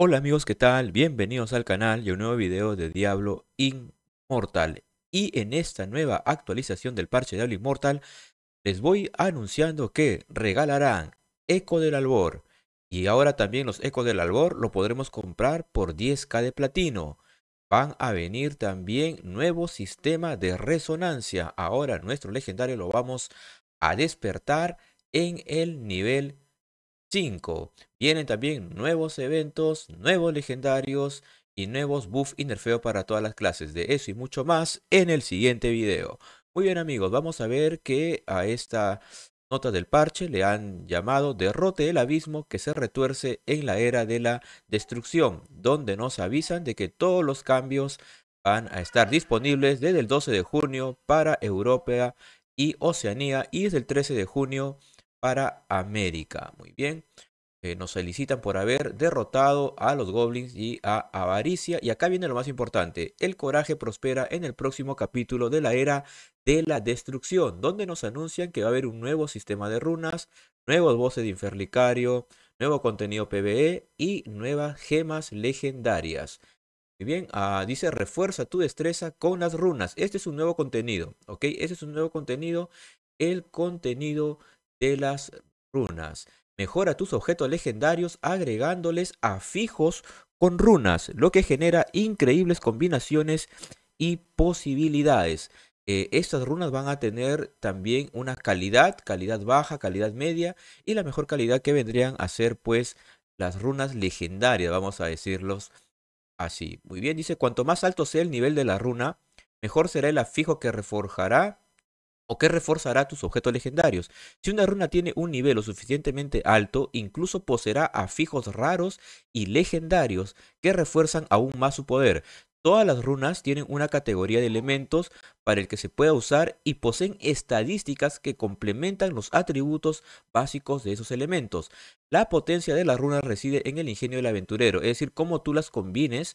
Hola amigos, ¿qué tal? Bienvenidos al canal y a un nuevo video de Diablo Immortal. Y en esta nueva actualización del parche Diablo Immortal, les voy anunciando que regalarán Eco del Albor. Y ahora también los Ecos del Albor lo podremos comprar por 10k de platino. Van a venir también nuevo sistema de resonancia. Ahora nuestro legendario lo vamos a despertar en el nivel 5. Vienen también nuevos eventos, nuevos legendarios y nuevos buff y nerfeo para todas las clases. De eso y mucho más en el siguiente video. Muy bien amigos, vamos a ver que a esta nota del parche le han llamado derrote el abismo que se retuerce en la era de la destrucción, donde nos avisan de que todos los cambios van a estar disponibles desde el 12 de junio para Europa y Oceanía y desde el 13 de junio para América. Muy bien. Eh, nos felicitan por haber derrotado a los goblins y a avaricia. Y acá viene lo más importante. El coraje prospera en el próximo capítulo de la era de la destrucción, donde nos anuncian que va a haber un nuevo sistema de runas, nuevos voces de Inferlicario, nuevo contenido PvE y nuevas gemas legendarias. Muy bien, ah, dice refuerza tu destreza con las runas. Este es un nuevo contenido, ¿ok? Este es un nuevo contenido. El contenido de las runas. Mejora tus objetos legendarios agregándoles afijos con runas, lo que genera increíbles combinaciones y posibilidades. Eh, estas runas van a tener también una calidad, calidad baja, calidad media y la mejor calidad que vendrían a ser pues las runas legendarias, vamos a decirlos así. Muy bien, dice, cuanto más alto sea el nivel de la runa, mejor será el afijo que reforjará ¿O que reforzará tus objetos legendarios? Si una runa tiene un nivel lo suficientemente alto, incluso poseerá afijos raros y legendarios que refuerzan aún más su poder. Todas las runas tienen una categoría de elementos para el que se pueda usar y poseen estadísticas que complementan los atributos básicos de esos elementos. La potencia de las runas reside en el ingenio del aventurero, es decir, cómo tú las combines,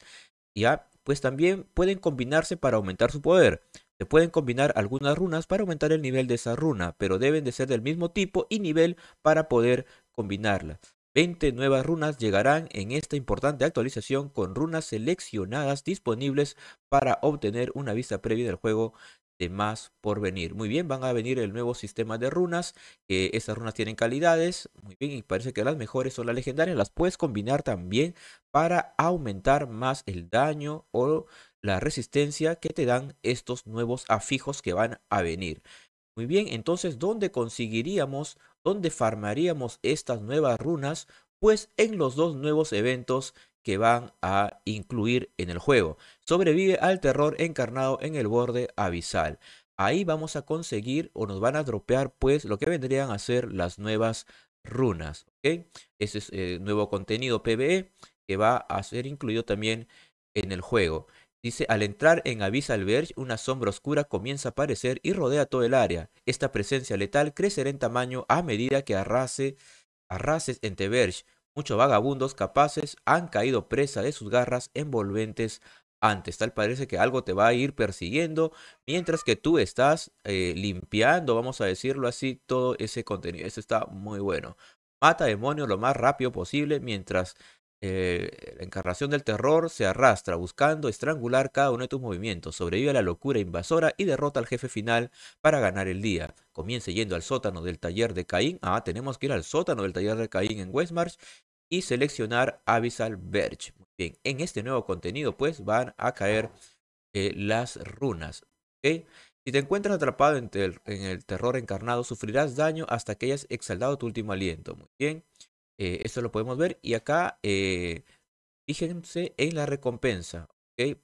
ya, pues también pueden combinarse para aumentar su poder. Se pueden combinar algunas runas para aumentar el nivel de esa runa, pero deben de ser del mismo tipo y nivel para poder combinarla. 20 nuevas runas llegarán en esta importante actualización con runas seleccionadas disponibles para obtener una vista previa del juego de más por venir. Muy bien, van a venir el nuevo sistema de runas. que esas runas tienen calidades. Muy bien, y parece que las mejores son las legendarias. Las puedes combinar también para aumentar más el daño o la resistencia que te dan estos nuevos afijos que van a venir. Muy bien, entonces, ¿dónde conseguiríamos, dónde farmaríamos estas nuevas runas? Pues en los dos nuevos eventos que van a incluir en el juego. Sobrevive al terror encarnado en el borde abisal. Ahí vamos a conseguir o nos van a dropear pues lo que vendrían a ser las nuevas runas. Ese es el eh, nuevo contenido PvE que va a ser incluido también en el juego. Dice, al entrar en Avisal Verge, una sombra oscura comienza a aparecer y rodea todo el área. Esta presencia letal crecerá en tamaño a medida que arrase, arrases en Teverge. Muchos vagabundos capaces han caído presa de sus garras envolventes antes. Tal parece que algo te va a ir persiguiendo mientras que tú estás eh, limpiando, vamos a decirlo así, todo ese contenido. Eso está muy bueno. Mata demonios lo más rápido posible mientras eh, la encarnación del terror se arrastra buscando estrangular cada uno de tus movimientos, sobrevive a la locura invasora y derrota al jefe final para ganar el día. Comience yendo al sótano del taller de Caín. Ah, tenemos que ir al sótano del taller de Caín en Westmarch y seleccionar Abyssal Verge. Muy bien, en este nuevo contenido pues van a caer eh, las runas. ¿okay? Si te encuentras atrapado en, el terror encarnado, sufrirás daño hasta que hayas exhalado tu último aliento. Muy bien. Eh, esto eso lo podemos ver. Y acá, eh, fíjense en la recompensa.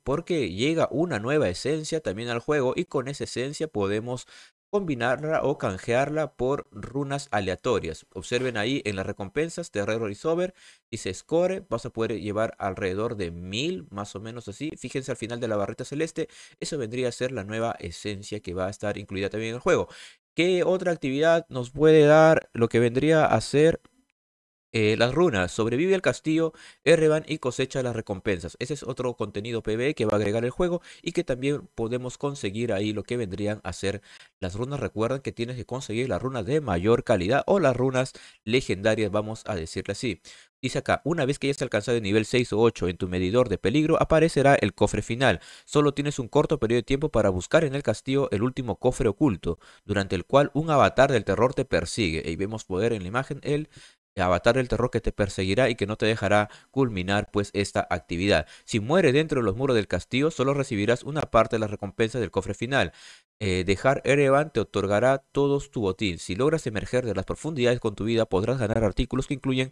Porque llega una nueva esencia también al juego. Y con esa esencia podemos combinarla o canjearla por runas aleatorias. Observen ahí en las recompensas terror over Y se Score, vas a poder llevar alrededor de 1000, más o menos así. Fíjense al final de la barrita celeste, eso vendría a ser la nueva esencia que va a estar incluida también en el juego. ¿Qué otra actividad nos puede dar lo que vendría a ser eh, las runas, sobrevive al castillo, rvan y cosecha las recompensas. Ese es otro contenido PvE que va a agregar el juego y que también podemos conseguir ahí lo que vendrían a ser las runas. Recuerden que tienes que conseguir las runas de mayor calidad o las runas legendarias, vamos a decirle así. Dice acá, una vez que hayas alcanzado el nivel 6 o 8 en tu medidor de peligro, aparecerá el cofre final. Solo tienes un corto periodo de tiempo para buscar en el castillo el último cofre oculto, durante el cual un avatar del terror te persigue. Y vemos poder en la imagen el avatar del terror que te perseguirá y que no te dejará culminar pues esta actividad. Si muere dentro de los muros del castillo, solo recibirás una parte de la recompensa del cofre final. Eh, dejar Erevan te otorgará todos tu botín. Si logras emerger de las profundidades con tu vida, podrás ganar artículos que incluyen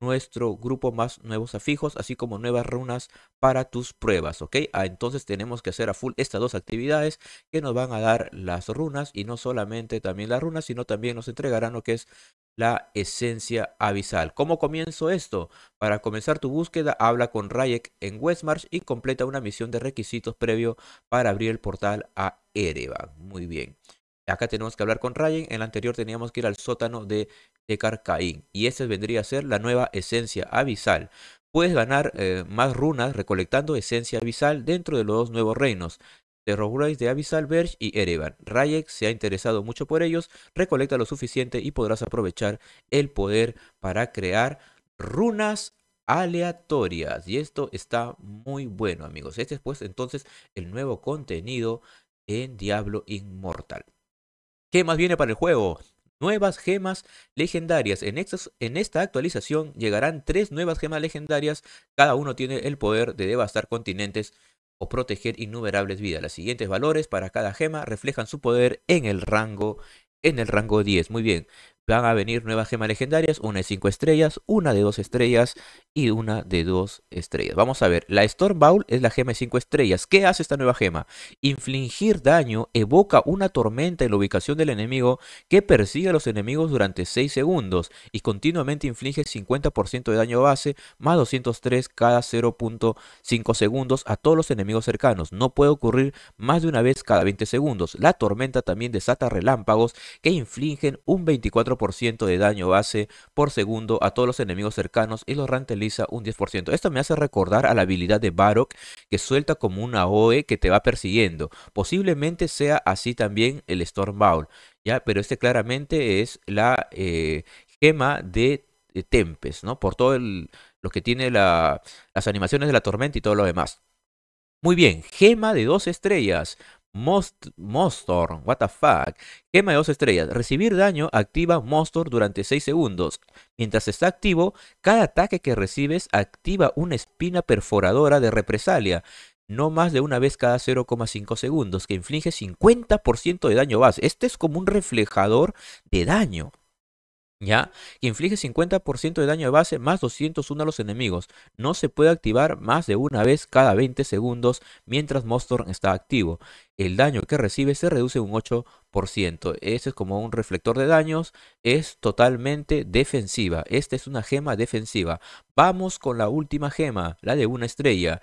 nuestro grupo más nuevos afijos, así como nuevas runas para tus pruebas, ¿ok? Ah, entonces tenemos que hacer a full estas dos actividades que nos van a dar las runas y no solamente también las runas, sino también nos entregarán lo que es la esencia abisal. ¿Cómo comienzo esto? Para comenzar tu búsqueda, habla con Rayek en Westmarch y completa una misión de requisitos previo para abrir el portal a Erevan. Muy bien. Acá tenemos que hablar con Ryan. En el anterior teníamos que ir al sótano de, de caín Y ese vendría a ser la nueva esencia abisal. Puedes ganar eh, más runas recolectando esencia abisal dentro de los dos nuevos reinos de Rogurais de Abyssal Verge y Erevan. Rayek se ha interesado mucho por ellos, recolecta lo suficiente y podrás aprovechar el poder para crear runas aleatorias. Y esto está muy bueno, amigos. Este es pues entonces el nuevo contenido en Diablo Inmortal. ¿Qué más viene para el juego? Nuevas gemas legendarias. En, en esta actualización llegarán tres nuevas gemas legendarias. Cada uno tiene el poder de devastar continentes o proteger innumerables vidas. Los siguientes valores para cada gema reflejan su poder en el rango en el rango 10. Muy bien van a venir nuevas gemas legendarias, una de 5 estrellas, una de 2 estrellas y una de 2 estrellas. Vamos a ver, la Storm Bowl es la gema de 5 estrellas. ¿Qué hace esta nueva gema? Infligir daño evoca una tormenta en la ubicación del enemigo que persigue a los enemigos durante 6 segundos y continuamente inflige 50% de daño base más 203 cada 0.5 segundos a todos los enemigos cercanos. No puede ocurrir más de una vez cada 20 segundos. La tormenta también desata relámpagos que infligen un 24 por ciento de daño base por segundo a todos los enemigos cercanos y los ranteliza un 10%. Esto me hace recordar a la habilidad de Barok que suelta como una OE que te va persiguiendo. Posiblemente sea así también el Storm Bowl, ¿ya? Pero este claramente es la eh, gema de Tempest, ¿no? Por todo lo que tiene la, las animaciones de la tormenta y todo lo demás. Muy bien, gema de dos estrellas. Most, Mostor, what the fuck. Quema de dos estrellas. Recibir daño activa Mostor durante 6 segundos. Mientras está activo, cada ataque que recibes activa una espina perforadora de represalia. No más de una vez cada 0,5 segundos, que inflige 50% de daño base. Este es como un reflejador de daño. ¿ya? Que inflige 50% de daño de base más 201 a los enemigos. No se puede activar más de una vez cada 20 segundos mientras Mostorn está activo. El daño que recibe se reduce un 8%. Ese es como un reflector de daños. Es totalmente defensiva. Esta es una gema defensiva. Vamos con la última gema, la de una estrella.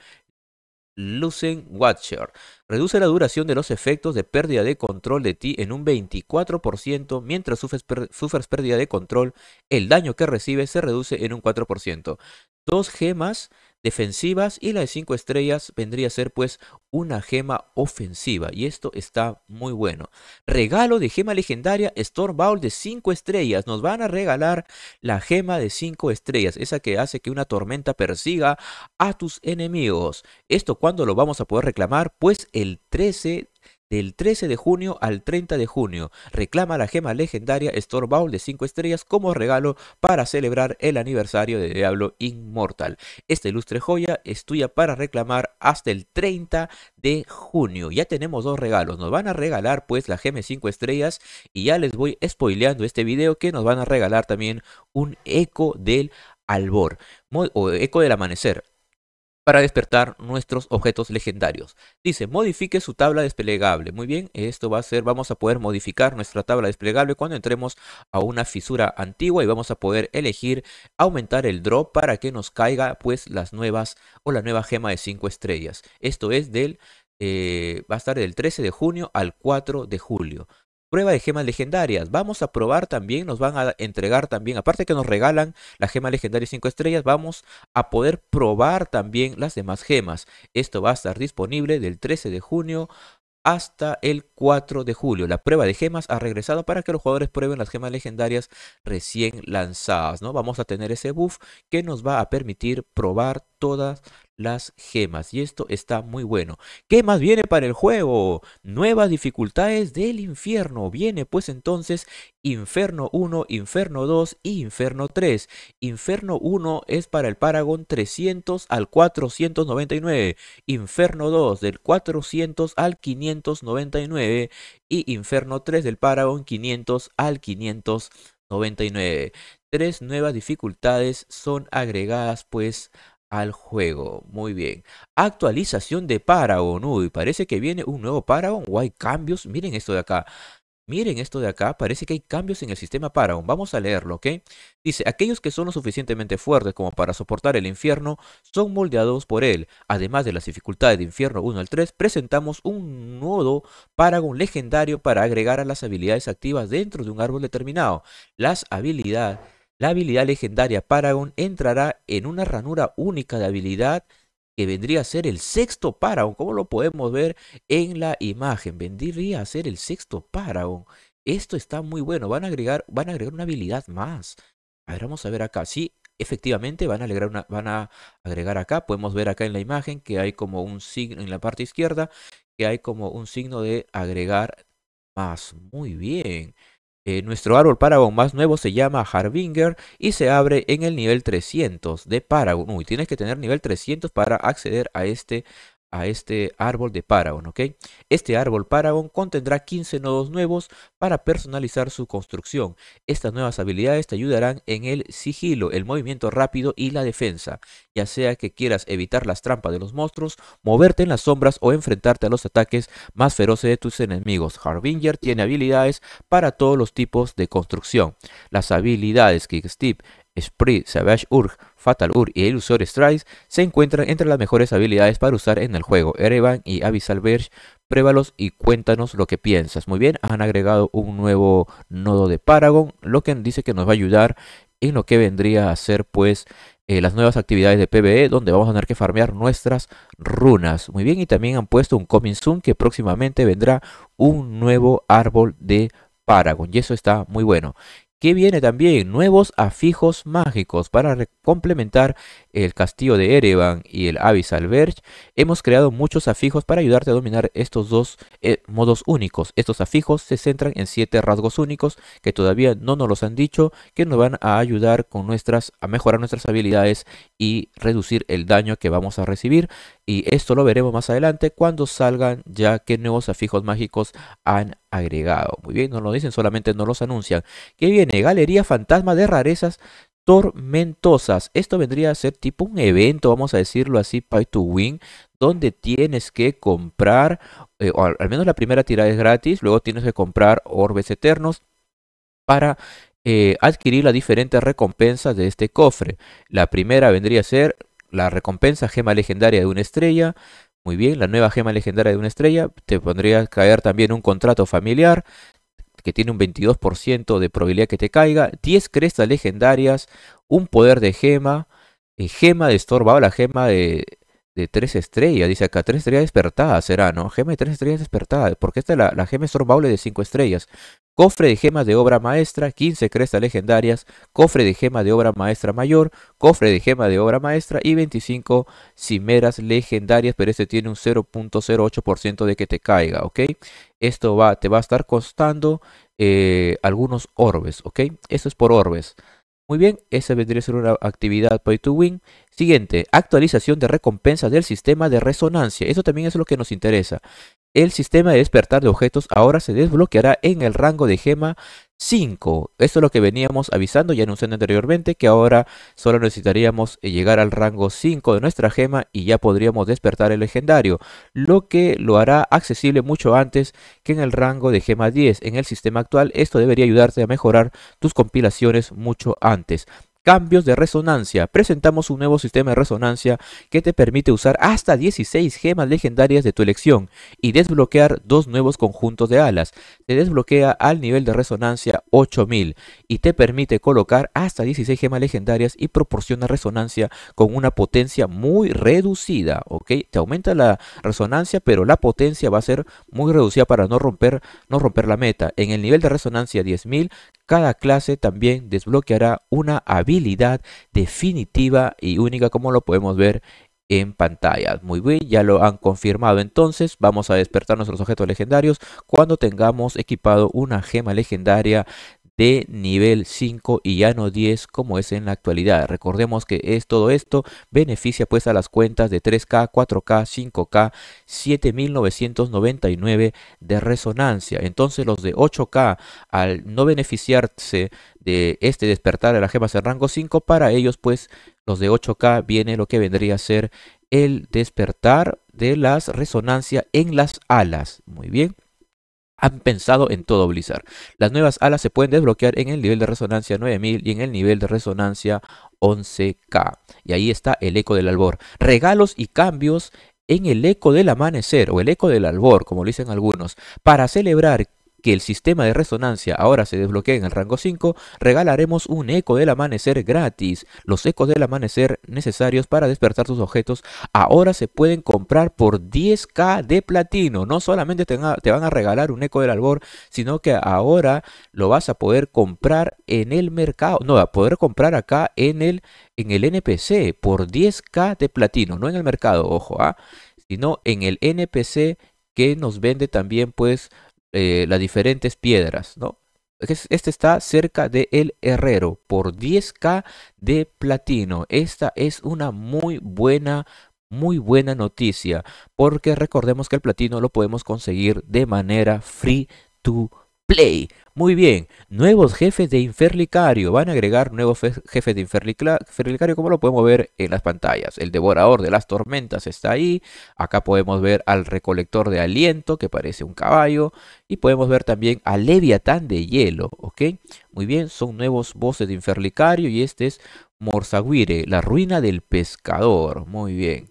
Lucen Watcher. Reduce la duración de los efectos de pérdida de control de ti en un 24%, mientras sufres, sufres pérdida de control, el daño que recibes se reduce en un 4%. Dos gemas defensivas y la de 5 estrellas vendría a ser pues una gema ofensiva y esto está muy bueno. Regalo de gema legendaria Storm Bowl de 5 estrellas. Nos van a regalar la gema de 5 estrellas, esa que hace que una tormenta persiga a tus enemigos. ¿Esto cuándo lo vamos a poder reclamar? Pues el 13 del 13 de junio al 30 de junio. Reclama la gema legendaria Stormbound de 5 estrellas como regalo para celebrar el aniversario de Diablo Inmortal. Esta ilustre joya es tuya para reclamar hasta el 30 de junio. Ya tenemos dos regalos. Nos van a regalar pues la gema 5 estrellas y ya les voy spoileando este video que nos van a regalar también un eco del albor o eco del amanecer para despertar nuestros objetos legendarios. Dice, modifique su tabla desplegable. Muy bien, esto va a ser, vamos a poder modificar nuestra tabla desplegable cuando entremos a una fisura antigua y vamos a poder elegir aumentar el drop para que nos caiga pues las nuevas o la nueva gema de 5 estrellas. Esto es del, eh, va a estar del 13 de junio al 4 de julio. Prueba de gemas legendarias. Vamos a probar también, nos van a entregar también, aparte que nos regalan la gema legendaria 5 estrellas, vamos a poder probar también las demás gemas. Esto va a estar disponible del 13 de junio hasta el 4 de julio. La prueba de gemas ha regresado para que los jugadores prueben las gemas legendarias recién lanzadas, ¿no? Vamos a tener ese buff que nos va a permitir probar todas las gemas. Y esto está muy bueno. ¿Qué más viene para el juego? Nuevas dificultades del infierno. Viene pues entonces Inferno 1, Inferno 2 y Inferno 3. Inferno 1 es para el Paragon 300 al 499. Inferno 2 del 400 al 599. Y Inferno 3 del Paragon 500 al 599. Tres nuevas dificultades son agregadas pues al juego. Muy bien. Actualización de Paragon. Uy, parece que viene un nuevo Paragon. O hay cambios. Miren esto de acá. Miren esto de acá, parece que hay cambios en el sistema Paragon. Vamos a leerlo, ¿ok? Dice, aquellos que son lo suficientemente fuertes como para soportar el infierno son moldeados por él. Además de las dificultades de infierno 1 al 3, presentamos un nodo Paragon legendario para agregar a las habilidades activas dentro de un árbol determinado. Las habilidades la habilidad legendaria Paragon entrará en una ranura única de habilidad que vendría a ser el sexto Paragon, como lo podemos ver en la imagen, vendría a ser el sexto Paragon. Esto está muy bueno, van a agregar, van a agregar una habilidad más. A ver, vamos a ver acá, sí, efectivamente van a, agregar una, van a agregar acá, podemos ver acá en la imagen que hay como un signo en la parte izquierda, que hay como un signo de agregar más. Muy bien. Eh, nuestro árbol Paragon más nuevo se llama Harbinger y se abre en el nivel 300 de Paragon. Uy, tienes que tener nivel 300 para acceder a este a este árbol de Paragon, ¿ok? Este árbol Paragon contendrá 15 nodos nuevos para personalizar su construcción. Estas nuevas habilidades te ayudarán en el sigilo, el movimiento rápido y la defensa, ya sea que quieras evitar las trampas de los monstruos, moverte en las sombras o enfrentarte a los ataques más feroces de tus enemigos. Harbinger tiene habilidades para todos los tipos de construcción. Las habilidades que Steve Spree, Savage Urg, Fatal Urg y Elusor Strikes se encuentran entre las mejores habilidades para usar en el juego. Erevan y Abyssal Verge, pruébalos y cuéntanos lo que piensas. Muy bien, han agregado un nuevo nodo de Paragon, lo que dice que nos va a ayudar en lo que vendría a ser pues eh, las nuevas actividades de PvE donde vamos a tener que farmear nuestras runas. Muy bien, y también han puesto un coming soon que próximamente vendrá un nuevo árbol de Paragon y eso está muy bueno que viene también nuevos afijos mágicos para complementar el castillo de Erevan y el Verge. Hemos creado muchos afijos para ayudarte a dominar estos dos eh, modos únicos. Estos afijos se centran en siete rasgos únicos que todavía no nos los han dicho, que nos van a ayudar con nuestras a mejorar nuestras habilidades y reducir el daño que vamos a recibir. Y esto lo veremos más adelante cuando salgan ya que nuevos afijos mágicos han agregado. Muy bien, no lo dicen, solamente no los anuncian. Que viene Galería Fantasma de Rarezas tormentosas. Esto vendría a ser tipo un evento, vamos a decirlo así, pay to win, donde tienes que comprar, eh, al menos la primera tirada es gratis, luego tienes que comprar orbes eternos para eh, adquirir las diferentes recompensas de este cofre. La primera vendría a ser la recompensa gema legendaria de una estrella. Muy bien, la nueva gema legendaria de una estrella. Te pondría a caer también un contrato familiar que tiene un 22% de probabilidad que te caiga. 10 crestas legendarias, un poder de gema, eh, gema de estorbado la gema de, tres estrellas. Dice acá, tres estrellas despertadas será, ¿no? Gema de tres estrellas despertadas. Porque esta es la, gema estorbable de cinco estrellas cofre de gemas de obra maestra, 15 crestas legendarias, cofre de gema de obra maestra mayor, cofre de gema de obra maestra y 25 cimeras legendarias, pero este tiene un 0.08% de que te caiga, ¿ok? Esto va, te va a estar costando eh, algunos orbes, ¿ok? Esto es por orbes. Muy bien, esa vendría a ser una actividad pay to win. Siguiente, actualización de recompensas del sistema de resonancia. Eso también es lo que nos interesa. El sistema de despertar de objetos ahora se desbloqueará en el rango de gema 5. Esto es lo que veníamos avisando y anunciando anteriormente, que ahora solo necesitaríamos eh, llegar al rango 5 de nuestra gema y ya podríamos despertar el legendario, lo que lo hará accesible mucho antes que en el rango de gema 10. En el sistema actual esto debería ayudarte a mejorar tus compilaciones mucho antes cambios de resonancia. Presentamos un nuevo sistema de resonancia que te permite usar hasta 16 gemas legendarias de tu elección y desbloquear dos nuevos conjuntos de alas. Te desbloquea al nivel de resonancia 8000 y te permite colocar hasta 16 gemas legendarias y proporciona resonancia con una potencia muy reducida, ¿ok? Te aumenta la resonancia, pero la potencia va a ser muy reducida para no romper, no romper la meta. En el nivel de resonancia 10000 cada clase también desbloqueará una habilidad definitiva y única como lo podemos ver en pantalla. Muy bien, ya lo han confirmado. Entonces vamos a despertar nuestros objetos legendarios cuando tengamos equipado una gema legendaria de nivel 5 y ya no 10 como es en la actualidad. Recordemos que es todo esto beneficia pues a las cuentas de 3K, 4K, 5K, 7999 de resonancia. Entonces los de 8K al no beneficiarse de este despertar de las gemas en rango 5 para ellos pues los de 8K viene lo que vendría a ser el despertar de las resonancias en las alas. Muy bien han pensado en todo Blizzard. Las nuevas alas se pueden desbloquear en el nivel de resonancia 9000 y en el nivel de resonancia 11k. Y ahí está el eco del albor. Regalos y cambios en el eco del amanecer o el eco del albor, como lo dicen algunos, para celebrar que el sistema de resonancia ahora se desbloquee en el rango 5, regalaremos un eco del amanecer gratis. Los ecos del amanecer necesarios para despertar tus objetos ahora se pueden comprar por 10k de platino. No solamente te van a regalar un eco del albor, sino que ahora lo vas a poder comprar en el mercado. No, a poder comprar acá en el, en el NPC por 10k de platino, no en el mercado, ojo, ¿ah? sino en el NPC que nos vende también pues eh, las diferentes piedras, ¿no? Este está cerca de El Herrero por 10k de platino. Esta es una muy buena, muy buena noticia porque recordemos que el platino lo podemos conseguir de manera free to Play. Muy bien, nuevos jefes de Inferlicario. Van a agregar nuevos jefes de Inferlicario, como lo podemos ver en las pantallas. El Devorador de las Tormentas está ahí. Acá podemos ver al Recolector de Aliento, que parece un caballo. Y podemos ver también a Leviatán de Hielo, ¿ok? Muy bien, son nuevos voces de Inferlicario y este es Morzaguire, la ruina del pescador. Muy bien.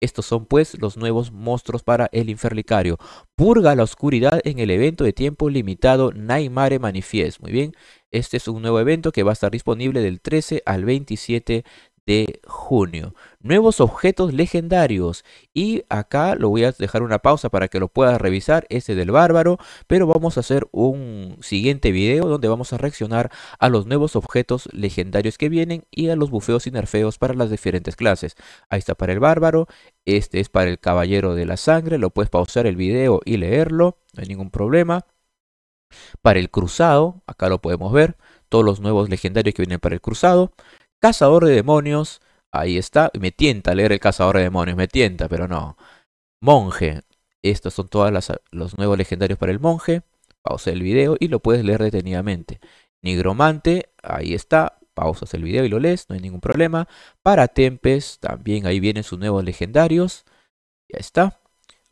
Estos son pues los nuevos monstruos para el Inferlicario. Purga la oscuridad en el evento de tiempo limitado Naimare Manifiest. Muy bien, este es un nuevo evento que va a estar disponible del 13 al 27 de junio. Nuevos objetos legendarios. Y acá lo voy a dejar una pausa para que lo puedas revisar, ese del bárbaro. Pero vamos a hacer un siguiente video donde vamos a reaccionar a los nuevos objetos legendarios que vienen y a los bufeos y nerfeos para las diferentes clases. Ahí está para el bárbaro. Este es para el caballero de la sangre. Lo puedes pausar el video y leerlo. No hay ningún problema. Para el cruzado, acá lo podemos ver. Todos los nuevos legendarios que vienen para el cruzado Cazador de demonios. Ahí está. Me tienta leer el Cazador de demonios. Me tienta, pero no. Monje. estos son todos los nuevos legendarios para el monje. Pausa el video y lo puedes leer detenidamente. Nigromante. Ahí está. Pausas el video y lo lees. No hay ningún problema. Para Tempest. También ahí vienen sus nuevos legendarios. Ya está.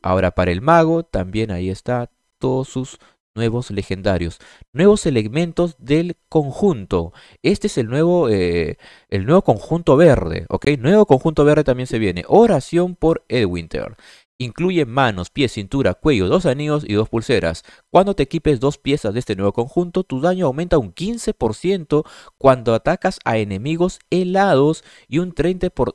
Ahora para el mago. También ahí está. Todos sus nuevos legendarios, nuevos elementos del conjunto. Este es el nuevo, eh, el nuevo conjunto verde, ¿ok? Nuevo conjunto verde también se viene. Oración por Edwinter. Incluye manos, pies, cintura, cuello, dos anillos y dos pulseras. Cuando te equipes dos piezas de este nuevo conjunto, tu daño aumenta un 15% cuando atacas a enemigos helados y un 30%, por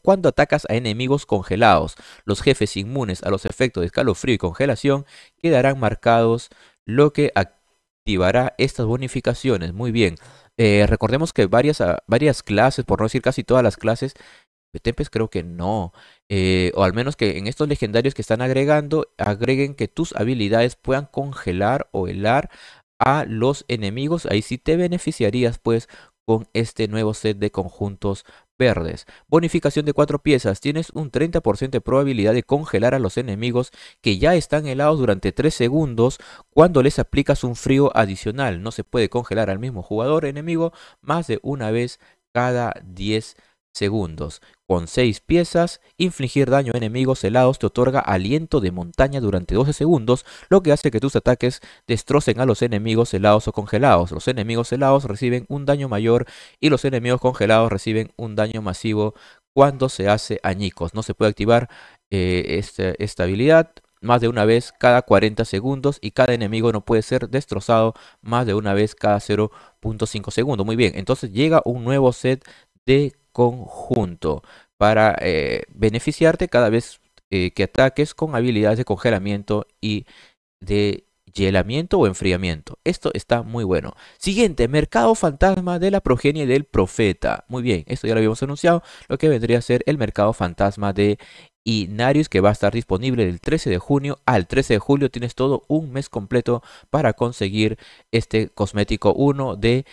cuando atacas a enemigos congelados. Los jefes inmunes a los efectos de escalofrío y congelación quedarán marcados, lo que activará estas bonificaciones. Muy bien. Eh, recordemos que ah, varias, clases, por no decir casi todas las clases, Tempest creo que no, eh, o al menos que en estos legendarios que están agregando, agreguen que tus habilidades puedan congelar o helar a los enemigos. Ahí sí te beneficiarías pues con este nuevo set de conjuntos verdes. Bonificación de cuatro piezas. Tienes un 30% de probabilidad de congelar a los enemigos que ya están helados durante 3 segundos cuando les aplicas un frío adicional. No se puede congelar al mismo jugador enemigo más de una vez cada 10 segundos segundos. Con 6 piezas, infligir daño a enemigos helados te otorga aliento de montaña durante 12 segundos, lo que hace que tus ataques destrocen a los enemigos helados o congelados. Los enemigos helados reciben un daño mayor y los enemigos congelados reciben un daño masivo cuando se hace añicos. No se puede activar eh, este, esta habilidad más de una vez cada 40 segundos y cada enemigo no puede ser destrozado más de una vez cada 0.5 segundos. Muy bien, entonces llega un nuevo set de conjunto para eh, beneficiarte cada vez eh, que ataques con habilidades de congelamiento y de hielamiento o enfriamiento. Esto está muy bueno. Siguiente, mercado fantasma de la progenie del profeta. Muy bien, esto ya lo habíamos anunciado, lo que vendría a ser el mercado fantasma de Inarius que va a estar disponible del 13 de junio al 13 de julio. Tienes todo un mes completo para conseguir este cosmético 1 de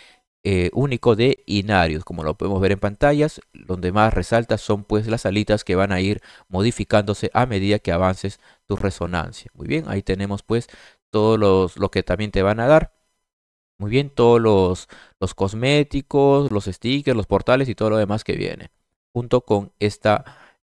eh, único de inarios, Como lo podemos ver en pantallas, donde más resalta son pues las alitas que van a ir modificándose a medida que avances tu resonancia. Muy bien, ahí tenemos pues todos los lo que también te van a dar. Muy bien, todos los, los cosméticos, los stickers, los portales y todo lo demás que viene. Junto con esta,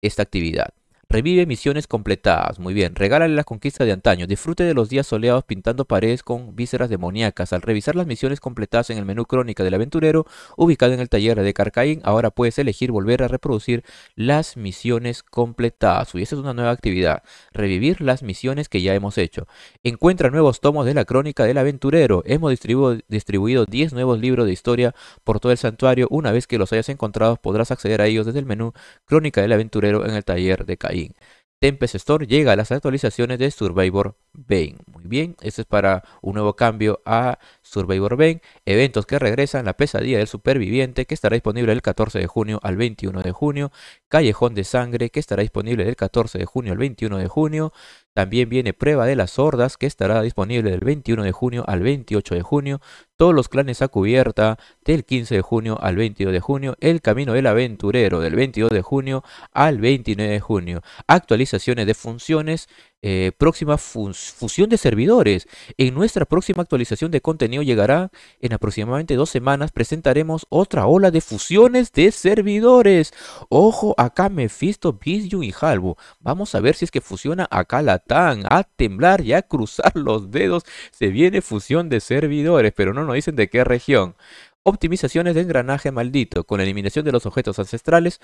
esta actividad. Revive misiones completadas. Muy bien. Regálale las conquistas de antaño. Disfrute de los días soleados pintando paredes con vísceras demoníacas. Al revisar las misiones completadas en el menú Crónica del Aventurero, ubicado en el taller de Carcaín, ahora puedes elegir volver a reproducir las misiones completadas. Y esa es una nueva actividad. Revivir las misiones que ya hemos hecho. Encuentra nuevos tomos de la Crónica del Aventurero. Hemos distribuido 10 nuevos libros de historia por todo el santuario. Una vez que los hayas encontrado, podrás acceder a ellos desde el menú Crónica del Aventurero en el taller de Carcaín. Tempest Store llega a las actualizaciones de Survivor Bane. Muy bien, esto es para un nuevo cambio a Survivor Bane. Eventos que regresan, la pesadilla del superviviente que estará disponible del 14 de junio al 21 de junio. Callejón de sangre que estará disponible del 14 de junio al 21 de junio. También viene Prueba de las Hordas que estará disponible del 21 de junio al 28 de junio. Todos los clanes a cubierta del 15 de junio al 22 de junio. El camino del aventurero del 22 de junio al 29 de junio. Actualizaciones de funciones. Eh, próxima fusión de servidores. En nuestra próxima actualización de contenido llegará en aproximadamente dos semanas. Presentaremos otra ola de fusiones de servidores. Ojo acá Mephisto, Vision y Halbo. Vamos a ver si es que fusiona acá tan A temblar y a cruzar los dedos. Se viene fusión de servidores, pero no no dicen de qué región. Optimizaciones de engranaje maldito, con eliminación de los objetos ancestrales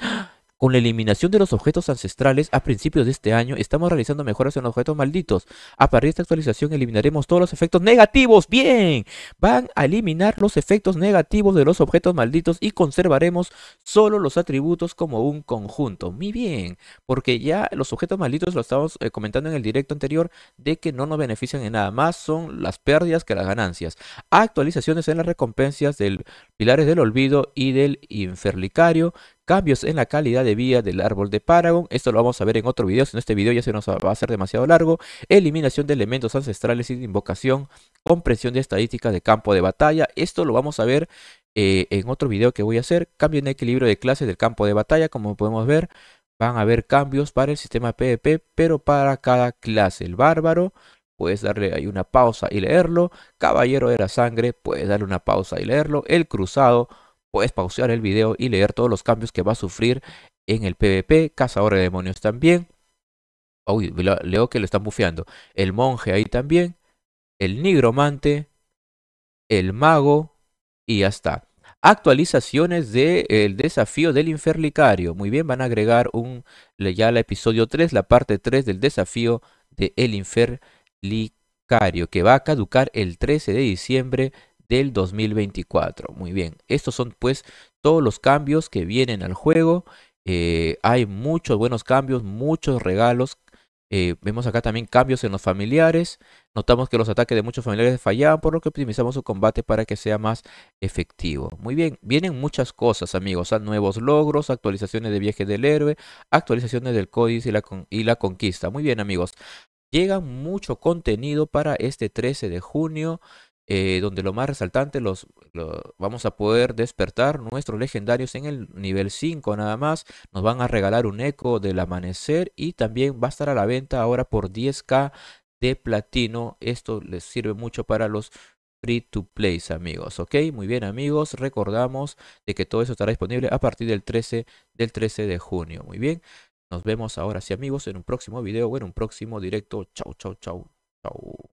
con la eliminación de los objetos ancestrales a principios de este año, estamos realizando mejoras en los objetos malditos. A partir de esta actualización eliminaremos todos los efectos negativos. ¡Bien! Van a eliminar los efectos negativos de los objetos malditos y conservaremos solo los atributos como un conjunto. Muy bien, porque ya los objetos malditos lo estábamos eh, comentando en el directo anterior de que no nos benefician en nada más, son las pérdidas que las ganancias. Actualizaciones en las recompensas del Pilares del Olvido y del Inferlicario cambios en la calidad de vida del árbol de Paragon. Esto lo vamos a ver en otro video, si este video ya se nos va a hacer demasiado largo. Eliminación de elementos ancestrales sin invocación, compresión de estadísticas de campo de batalla. Esto lo vamos a ver eh, en otro video que voy a hacer. Cambio en equilibrio de clases del campo de batalla, como podemos ver. Van a haber cambios para el sistema PvP, pero para cada clase. El bárbaro, puedes darle ahí una pausa y leerlo. Caballero de la Sangre, puedes darle una pausa y leerlo. El Cruzado, puedes pausar el video y leer todos los cambios que va a sufrir en el PvP, cazador de demonios también. Uy, leo que lo están bufeando. El monje ahí también. El nigromante. El mago. Y ya está. Actualizaciones del el desafío del inferlicario. Muy bien, van a agregar un, ya el episodio 3, la parte 3 del desafío del el inferlicario. Que va a caducar el 13 de diciembre del 2024. Muy bien, estos son pues todos los cambios que vienen al juego. Eh, hay muchos buenos cambios, muchos regalos. Eh, vemos acá también cambios en los familiares. Notamos que los ataques de muchos familiares fallaban, por lo que optimizamos su combate para que sea más efectivo. Muy bien, vienen muchas cosas, amigos. nuevos logros, actualizaciones de viaje del héroe, actualizaciones del códice y la, y la conquista. Muy bien, amigos. Llega mucho contenido para este 13 de junio. Eh, donde lo más resaltante los, vamos a poder despertar nuestros legendarios en el nivel 5 nada más. Nos van a regalar un eco del amanecer y también va a estar a la venta ahora por 10k de platino. Esto les sirve mucho para los free to play, amigos. Ok, muy bien, amigos. Recordamos de que todo eso estará disponible a partir del 13, del 13 de junio. Muy bien. Nos vemos ahora sí, amigos, en un próximo video o en un próximo directo. Chau, chau, chau, chau.